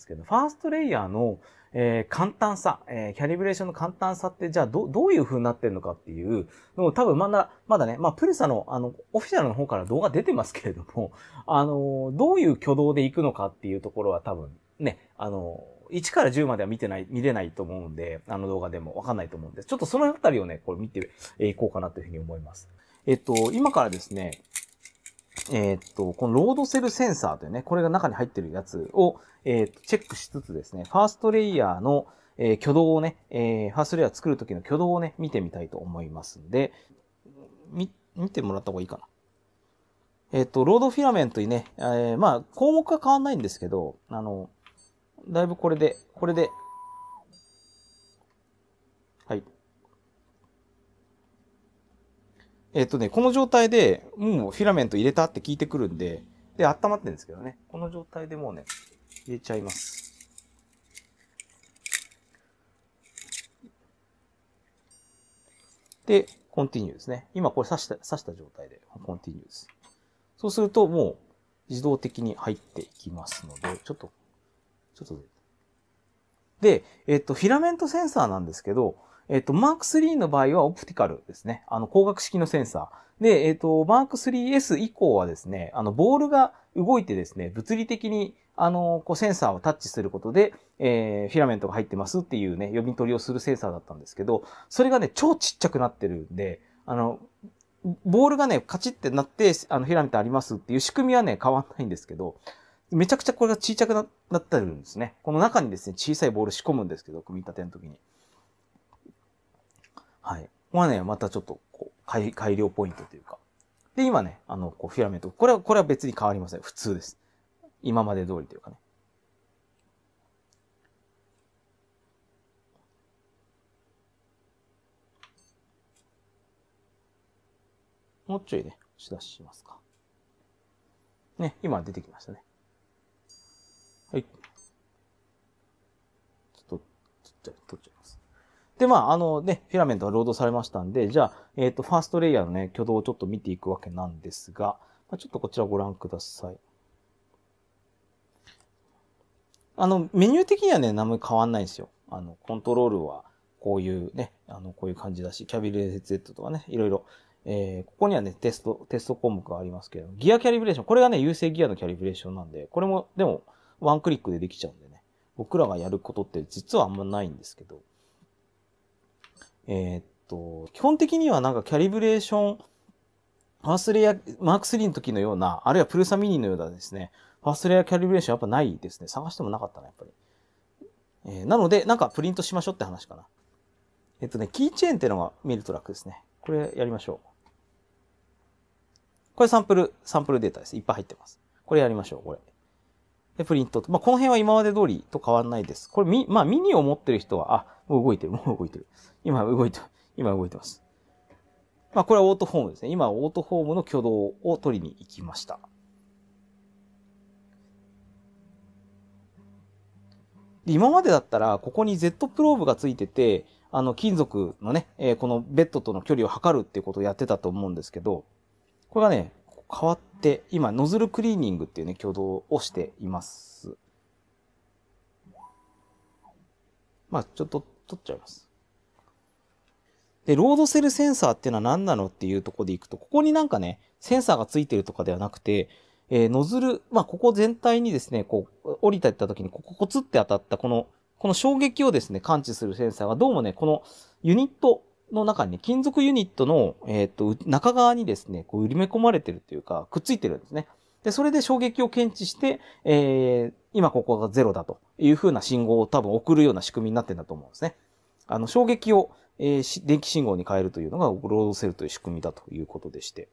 ますけど、ファーストレイヤーの、えー、簡単さ、えー、キャリブレーションの簡単さって、じゃあど、どういう風になってるのかっていうのを多分まだ、まだね、まあ、プルサの、あの、オフィシャルの方から動画出てますけれども、あのー、どういう挙動で行くのかっていうところは多分、ね、あのー、1から10までは見てない、見れないと思うんで、あの動画でもわかんないと思うんで、ちょっとそのあたりをね、これ見ていこうかなというふうに思います。えっと、今からですね、えー、っと、このロードセルセンサーというね、これが中に入ってるやつを、えー、チェックしつつですね、ファーストレイヤーの、えー、挙動をね、えー、ファーストレイヤー作るときの挙動をね、見てみたいと思いますんで、み、見てもらった方がいいかな。えっ、と、ロードフィラメントにね、えー、まあ、項目は変わんないんですけど、あの、だいぶこれで、これでえっとね、この状態で、もうフィラメント入れたって聞いてくるんで、で、温まってるんですけどね。この状態でもうね、入れちゃいます。で、コンティニューですね。今これ刺した、刺した状態でコンティニューです。そうするともう自動的に入っていきますので、ちょっと、ちょっと。で、えっと、フィラメントセンサーなんですけど、えっと、マーク3の場合はオプティカルですね。あの、光学式のセンサー。で、えっと、マーク 3S 以降はですね、あの、ボールが動いてですね、物理的に、あの、こう、センサーをタッチすることで、えー、フィラメントが入ってますっていうね、読み取りをするセンサーだったんですけど、それがね、超ちっちゃくなってるんで、あの、ボールがね、カチってなって、あの、フィラメントありますっていう仕組みはね、変わんないんですけど、めちゃくちゃこれが小さくなってるんですね。この中にですね、小さいボール仕込むんですけど、組み立ての時に。はい。まあね、またちょっと、こう改、改良ポイントというか。で、今ね、あの、こう、フィラメント。これは、これは別に変わりません。普通です。今まで通りというかね。もうちょいね、押し出しますか。ね、今出てきましたね。はい。ちょっと、ちっちゃい、取っちゃいます。で、まあ、あのね、フィラメントがロードされましたんで、じゃあ、えっ、ー、と、ファーストレイヤーのね、挙動をちょっと見ていくわけなんですが、まあ、ちょっとこちらご覧ください。あの、メニュー的にはね、何も変わんないんですよ。あの、コントロールは、こういうね、あの、こういう感じだし、キャビレー Z とかね、いろいろ。えー、ここにはね、テスト、テスト項目がありますけど、ギアキャリブレーション。これがね、優勢ギアのキャリブレーションなんで、これも、でも、ワンクリックでできちゃうんでね。僕らがやることって実はあんまないんですけど、えー、っと、基本的にはなんかキャリブレーション、ファーストレイヤー、マーク3の時のような、あるいはプルサミニのようなですね、ファーストレイヤーキャリブレーションやっぱないですね。探してもなかったな、やっぱり。えー、なので、なんかプリントしましょうって話かな。えっとね、キーチェーンっていうのが見ると楽ですね。これやりましょう。これサンプル、サンプルデータです。いっぱい入ってます。これやりましょう、これ。で、プリント。まあ、この辺は今まで通りと変わんないです。これ、み、まあ、ミニを持ってる人は、あ、もう動いてる、もう動いてる。今動いてる。今動いてます。まあ、これはオートフォームですね。今、オートフォームの挙動を取りに行きました。今までだったら、ここに Z プローブがついてて、あの、金属のね、えー、このベッドとの距離を測るっていうことをやってたと思うんですけど、これがね、変わって、今、ノズルクリーニングっていうね、挙動をしています。まあ、ちょっと取っちゃいます。で、ロードセルセンサーっていうのは何なのっていうとこでいくと、ここになんかね、センサーがついてるとかではなくて、えー、ノズル、まあ、ここ全体にですね、こう、降りていった時に、ここコツって当たった、この、この衝撃をですね、感知するセンサーが、どうもね、このユニットの中に、ね、金属ユニットの、えっ、ー、と、中側にですね、こう、埋め込まれてるというか、くっついてるんですね。で、それで衝撃を検知して、えー、今ここがゼロだという風な信号を多分送るような仕組みになってんだと思うんですね。あの、衝撃を、えー、電気信号に変えるというのがロードセルという仕組みだということでして。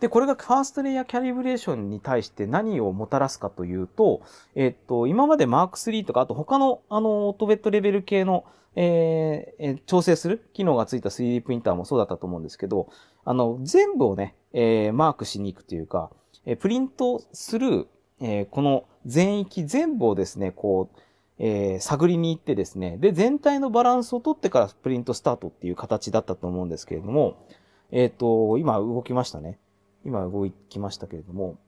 で、これがファーストレイヤーキャリブレーションに対して何をもたらすかというと、えっと、今までマーク3とか、あと他の、あの、オートベッドレベル系の、えー、調整する機能がついた 3D プリンターもそうだったと思うんですけど、あの、全部をね、えー、マークしに行くというか、えー、プリントする、えー、この全域全部をですね、こう、えー、探りに行ってですね、で、全体のバランスを取ってからプリントスタートっていう形だったと思うんですけれども、えっ、ー、と、今動きましたね。今動きましたけれども、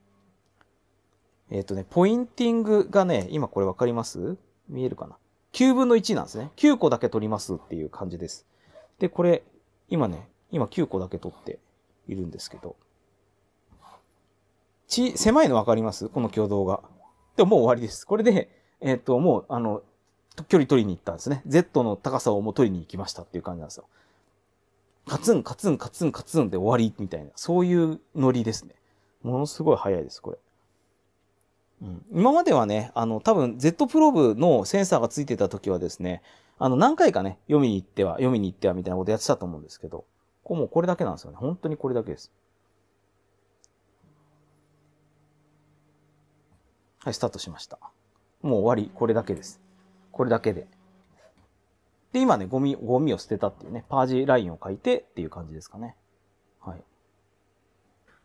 えっ、とね、ポインティングがね、今これわかります見えるかな ?9 分の1なんですね。9個だけ取りますっていう感じです。で、これ、今ね、今9個だけ取っているんですけど、ち、狭いのわかりますこの挙動が。でももう終わりです。これで、えっ、と、もう、あの、距離取りに行ったんですね。Z の高さをもう取りに行きましたっていう感じなんですよ。カツンカツンカツンカツンで終わりみたいな、そういうノリですね。ものすごい早いです、これ。うん、今まではね、あの、多分 Z プローブのセンサーがついてた時はですね、あの、何回かね、読みに行っては、読みに行ってはみたいなことやってたと思うんですけど、こうもうこれだけなんですよね。本当にこれだけです。はい、スタートしました。もう終わり、これだけです。これだけで。で、今ね、ゴミ、ゴミを捨てたっていうね、パージラインを書いてっていう感じですかね。はい。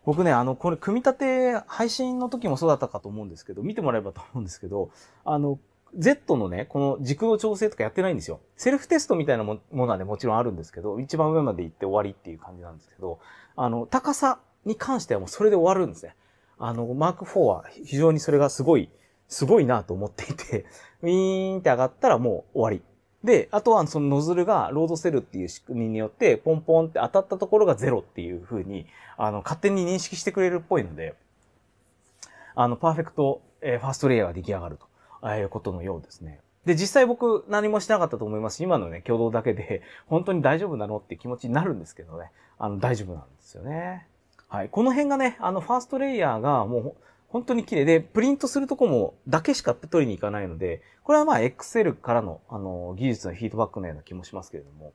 僕ね、あの、これ、組み立て、配信の時もそうだったかと思うんですけど、見てもらえばと思うんですけど、あの、Z のね、この軸の調整とかやってないんですよ。セルフテストみたいなものはね、もちろんあるんですけど、一番上まで行って終わりっていう感じなんですけど、あの、高さに関してはもうそれで終わるんですね。あの、マーク4は非常にそれがすごい、すごいなと思っていて、ウィーンって上がったらもう終わり。で、あとはそのノズルがロードセルっていう仕組みによってポンポンって当たったところがゼロっていう風に、あの、勝手に認識してくれるっぽいので、あの、パーフェクト、えー、ファーストレイヤーが出来上がるということのようですね。で、実際僕何もしなかったと思いますし、今のね、挙動だけで本当に大丈夫なのって気持ちになるんですけどね、あの、大丈夫なんですよね。はい。この辺がね、あの、ファーストレイヤーがもう、本当に綺麗で、プリントするとこも、だけしか取りに行かないので、これはまあ Excel からの、あの、技術のフィードバックのような気もしますけれども。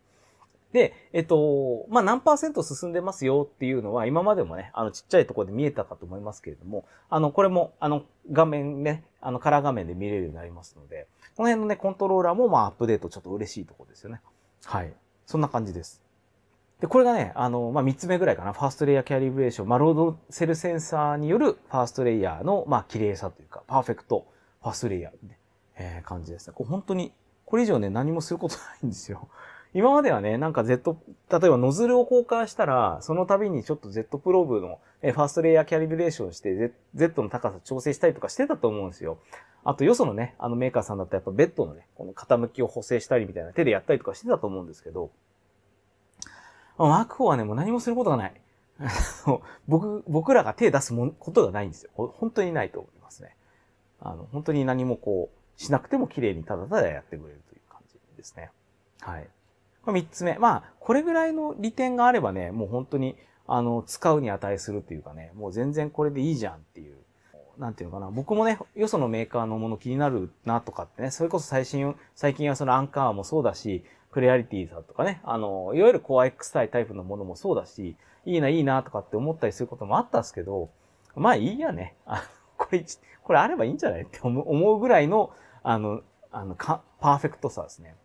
で、えっと、まあ、何パーセント進んでますよっていうのは、今までもね、あの、ちっちゃいところで見えたかと思いますけれども、あの、これも、あの、画面ね、あの、カラー画面で見れるようになりますので、この辺のね、コントローラーも、ま、あアップデートちょっと嬉しいところですよね。はい。そんな感じです。で、これがね、あの、まあ、3つ目ぐらいかな。ファーストレイヤーキャリブレーション。まあ、ロードセルセンサーによるファーストレイヤーの、まあ、綺麗さというか、パーフェクトファーストレイヤーって、えー、感じですね。これ本当に、これ以上ね、何もすることないんですよ。今まではね、なんか Z、例えばノズルを交換したら、その度にちょっと Z プローブの、えー、ファーストレイヤーキャリブレーションして Z, Z の高さ調整したりとかしてたと思うんですよ。あと、よそのね、あのメーカーさんだったらやっぱベッドのね、この傾きを補正したりみたいな手でやったりとかしてたと思うんですけど、ーク府はね、もう何もすることがない。僕、僕らが手出すもことがないんですよ。本当にないと思いますね。あの、本当に何もこう、しなくても綺麗にただただやってくれるという感じですね。はい。三つ目。まあ、これぐらいの利点があればね、もう本当に、あの、使うに値するというかね、もう全然これでいいじゃんっていう、なんていうのかな。僕もね、よそのメーカーのもの気になるなとかってね、それこそ最新、最近はそのアンカーもそうだし、クレアリティさんとかね、あの、いわゆるコア X 対タイプのものもそうだし、いいな、いいなとかって思ったりすることもあったんですけど、まあいいやね。あこれ、これあればいいんじゃないって思うぐらいの、あの、あの、か、パーフェクトさですね。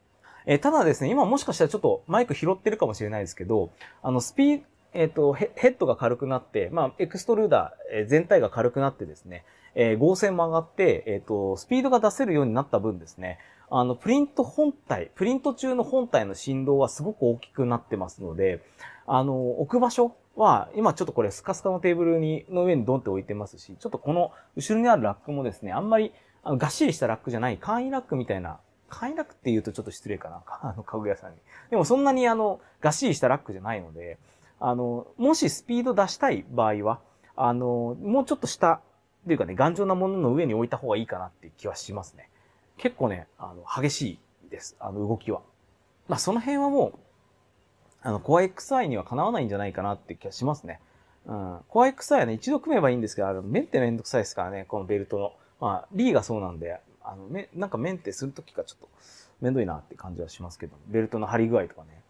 えただですね、今もしかしたらちょっとマイク拾ってるかもしれないですけど、あの、スピー、えっ、ー、とヘ、ッドが軽くなって、まあ、エクストルーダー、え全体が軽くなってですね、えー、合成も上がって、えっ、ー、と、スピードが出せるようになった分ですね、あの、プリント本体、プリント中の本体の振動はすごく大きくなってますので、あの、置く場所は、今ちょっとこれスカスカのテーブルに、の上にドンって置いてますし、ちょっとこの後ろにあるラックもですね、あんまりあのがっしりしたラックじゃない簡易ラックみたいな、簡易ラックって言うとちょっと失礼かな、あの、家具屋さんに。でもそんなにあの、がっしりしたラックじゃないので、あの、もしスピード出したい場合は、あの、もうちょっと下、というかね、頑丈なものの上に置いた方がいいかなっていう気はしますね。結構ね、あの、激しいです。あの、動きは。まあ、その辺はもう、あの、Core XI にはかなわないんじゃないかなって気がしますね。うん。Core XI はね、一度組めばいいんですけど、あの、メンってめんどくさいですからね、このベルトの。まあ、リーがそうなんで、あの、め、なんかメンってするときがちょっと、めんどいなって感じはしますけど、ベルトの張り具合とかね。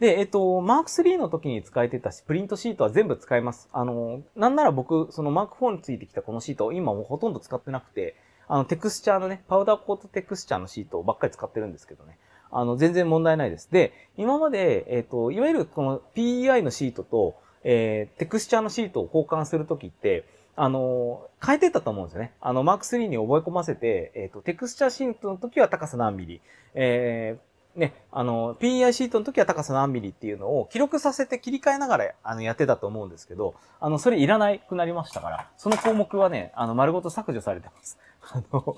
で、えっと、マーク3の時に使えてたし、プリントシートは全部使えます。あの、なんなら僕、そのマーク4についてきたこのシート、今もうほとんど使ってなくて、あの、テクスチャーのね、パウダーコートテクスチャーのシートばっかり使ってるんですけどね。あの、全然問題ないです。で、今まで、えっ、ー、と、いわゆるこの PEI のシートと、えー、テクスチャーのシートを交換するときって、あの、変えてたと思うんですよね。あの、Mark III に覚え込ませて、えっ、ー、と、テクスチャーシートの時は高さ何ミリ、えー、ね、あの、PEI シートの時は高さ何ミリっていうのを記録させて切り替えながら、あの、やってたと思うんですけど、あの、それいらないくなりましたから、その項目はね、あの、丸ごと削除されてます。あの、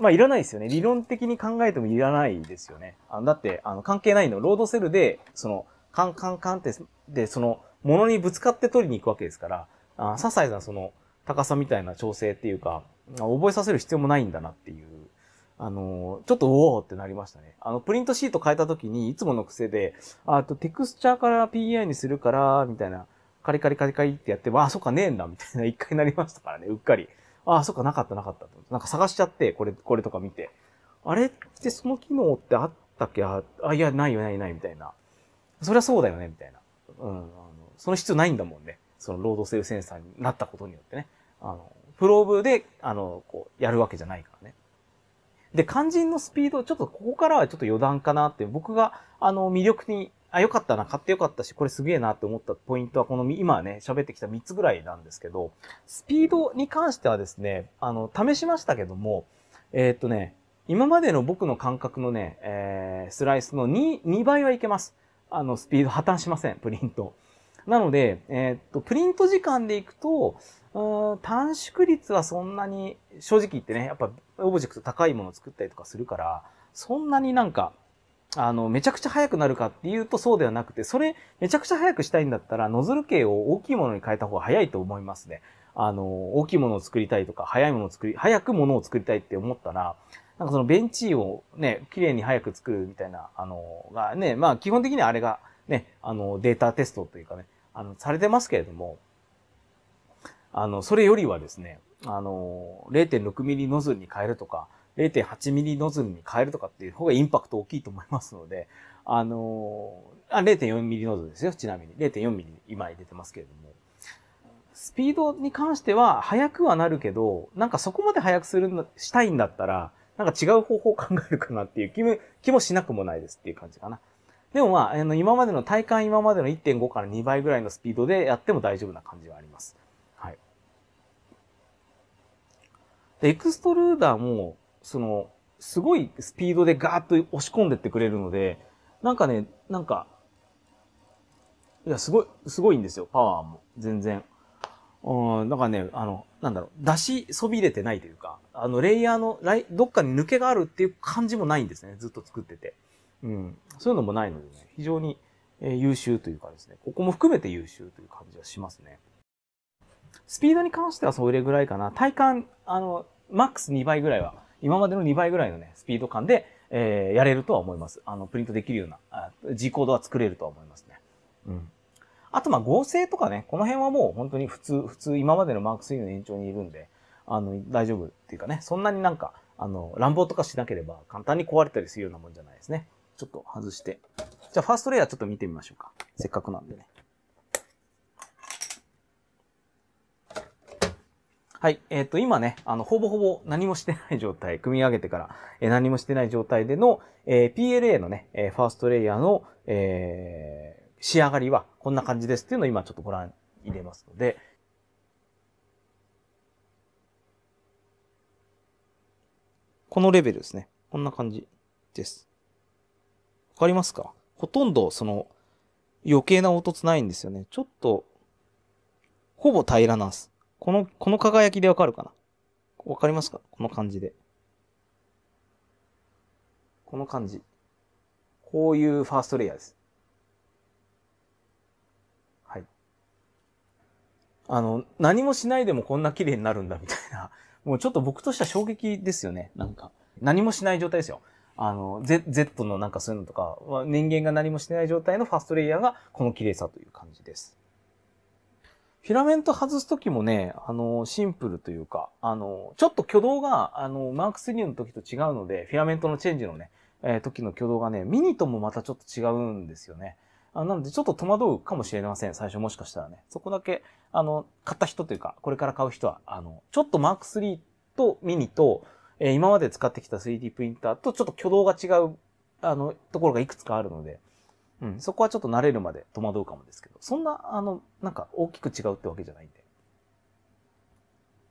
まあ、いらないですよね。理論的に考えてもいらないですよね。あのだって、あの、関係ないの。ロードセルで、その、カンカンカンって、で、その、物にぶつかって取りに行くわけですから、あ些細なその、高さみたいな調整っていうか、覚えさせる必要もないんだなっていう、あの、ちょっとおおってなりましたね。あの、プリントシート変えた時に、いつもの癖で、あと、テクスチャーから PI にするから、みたいな、カリカリカリカリってやって、あ、そっかねえんだ、みたいな、一回なりましたからね、うっかり。ああ、そっか、なかった、なかった。なんか探しちゃって、これ、これとか見て。あれってその機能ってあったっけあ、いや、ないよ、ないない、みたいな。そりゃそうだよね、みたいな。うん、あの、その必要ないんだもんね。そのロードセルセンサーになったことによってね。あの、プローブで、あの、こう、やるわけじゃないからね。で、肝心のスピード、ちょっとここからはちょっと余談かなって、僕が、あの、魅力にあ、よかったな、買ってよかったし、これすげえなって思ったポイントは、この今ね、喋ってきた3つぐらいなんですけど、スピードに関してはですね、あの、試しましたけども、えー、っとね、今までの僕の感覚のね、えー、スライスの 2, 2倍はいけます。あの、スピード破綻しません、プリント。なので、えー、っと、プリント時間でいくと、ん、短縮率はそんなに、正直言ってね、やっぱオブジェクト高いものを作ったりとかするから、そんなになんか、あの、めちゃくちゃ速くなるかっていうとそうではなくて、それ、めちゃくちゃ速くしたいんだったら、ノズル径を大きいものに変えた方が早いと思いますね。あの、大きいものを作りたいとか、早いものを作り、早くものを作りたいって思ったら、なんかそのベンチをね、綺麗に早く作るみたいな、あの、がね、まあ基本的にはあれが、ね、あの、データテストというかね、あの、されてますけれども、あの、それよりはですね、あの、0.6ミリノズルに変えるとか、0.8ミリノズルに変えるとかっていう方がインパクト大きいと思いますので、あのー、あ、0.4ミリノズルですよ、ちなみに。0.4ミリ今入れてますけれども。スピードに関しては速くはなるけど、なんかそこまで速くするの、したいんだったら、なんか違う方法を考えるかなっていう気も、気もしなくもないですっていう感じかな。でもまあ、あの、今までの、体感今までの1.5から2倍ぐらいのスピードでやっても大丈夫な感じはあります。はい。で、エクストルーダーも、その、すごいスピードでガーッと押し込んでってくれるので、なんかね、なんか、いや、すごい、すごいんですよ、パワーも。全然。うん、だからね、あの、なんだろう、出しそびれてないというか、あの、レイヤーの、どっかに抜けがあるっていう感じもないんですね、ずっと作ってて。うん。そういうのもないのでね、非常に、えー、優秀というかですね、ここも含めて優秀という感じはしますね。スピードに関してはそれぐらいかな。体感、あの、マックス2倍ぐらいは今までの2倍ぐらいのね、スピード感で、えー、やれるとは思います。あの、プリントできるような、G コードは作れるとは思いますね。うん。あと、ま、合成とかね、この辺はもう本当に普通、普通、今までのマーク3の延長にいるんで、あの、大丈夫っていうかね、そんなになんか、あの、乱暴とかしなければ簡単に壊れたりするようなもんじゃないですね。ちょっと外して。じゃあ、ファーストレイヤーちょっと見てみましょうか。せっかくなんでね。はい。えっ、ー、と、今ね、あの、ほぼほぼ何もしてない状態、組み上げてから、えー、何もしてない状態での、えー、PLA のね、えファーストレイヤーの、え仕上がりはこんな感じですっていうのを今ちょっとご覧入れますので、このレベルですね。こんな感じです。わかりますかほとんどその余計な凹凸ないんですよね。ちょっと、ほぼ平らなんです。この、この輝きでわかるかなわかりますかこの感じで。この感じ。こういうファーストレイヤーです。はい。あの、何もしないでもこんな綺麗になるんだみたいな。もうちょっと僕としては衝撃ですよね。なんか。何もしない状態ですよ。あの、Z, Z のなんかそういうのとか、人間が何もしてない状態のファーストレイヤーがこの綺麗さという感じです。フィラメント外すときもね、あの、シンプルというか、あの、ちょっと挙動が、あの、マーク3の時と違うので、フィラメントのチェンジのね、えー、時の挙動がね、ミニともまたちょっと違うんですよね。あなので、ちょっと戸惑うかもしれません。最初もしかしたらね。そこだけ、あの、買った人というか、これから買う人は、あの、ちょっとマーク3とミニと、えー、今まで使ってきた 3D プリンターとちょっと挙動が違う、あの、ところがいくつかあるので、そこはちょっと慣れるまで戸惑うかもですけど、そんな、あの、なんか大きく違うってわけじゃないんで。